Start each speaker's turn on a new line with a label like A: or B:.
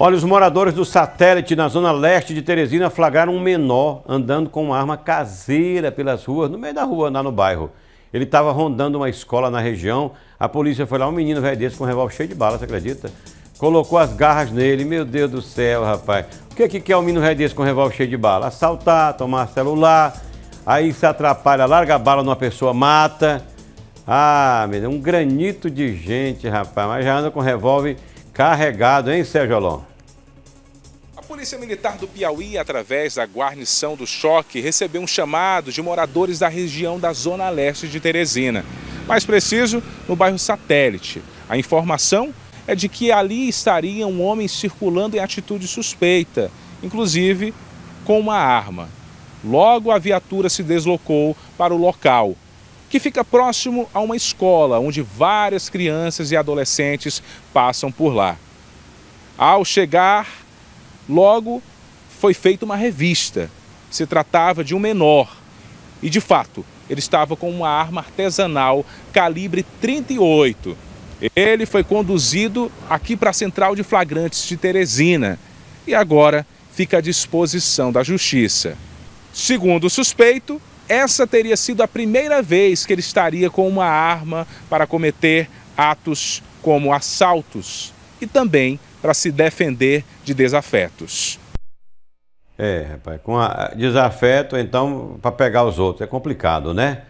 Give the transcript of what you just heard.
A: Olha, os moradores do satélite na zona leste de Teresina flagraram um menor andando com uma arma caseira pelas ruas, no meio da rua, lá no bairro. Ele estava rondando uma escola na região, a polícia foi lá, um menino velho desse com um revólver cheio de balas, você acredita? Colocou as garras nele, meu Deus do céu, rapaz. O que é que quer um menino velho desse com um revólver cheio de balas? Assaltar, tomar celular, aí se atrapalha, larga a bala numa pessoa, mata. Ah, meu Deus, um granito de gente, rapaz, mas já anda com revólver carregado, hein, Sérgio Alonso?
B: Polícia Militar do Piauí, através da guarnição do choque, recebeu um chamado de moradores da região da Zona Leste de Teresina. Mais preciso, no bairro Satélite. A informação é de que ali estaria um homem circulando em atitude suspeita, inclusive com uma arma. Logo, a viatura se deslocou para o local, que fica próximo a uma escola onde várias crianças e adolescentes passam por lá. Ao chegar Logo, foi feita uma revista. Se tratava de um menor. E de fato, ele estava com uma arma artesanal calibre 38. Ele foi conduzido aqui para a Central de Flagrantes de Teresina e agora fica à disposição da Justiça. Segundo o suspeito, essa teria sido a primeira vez que ele estaria com uma arma para cometer atos como assaltos e também para se defender de desafetos. É, rapaz, com a, desafeto,
A: então, para pegar os outros é complicado, né?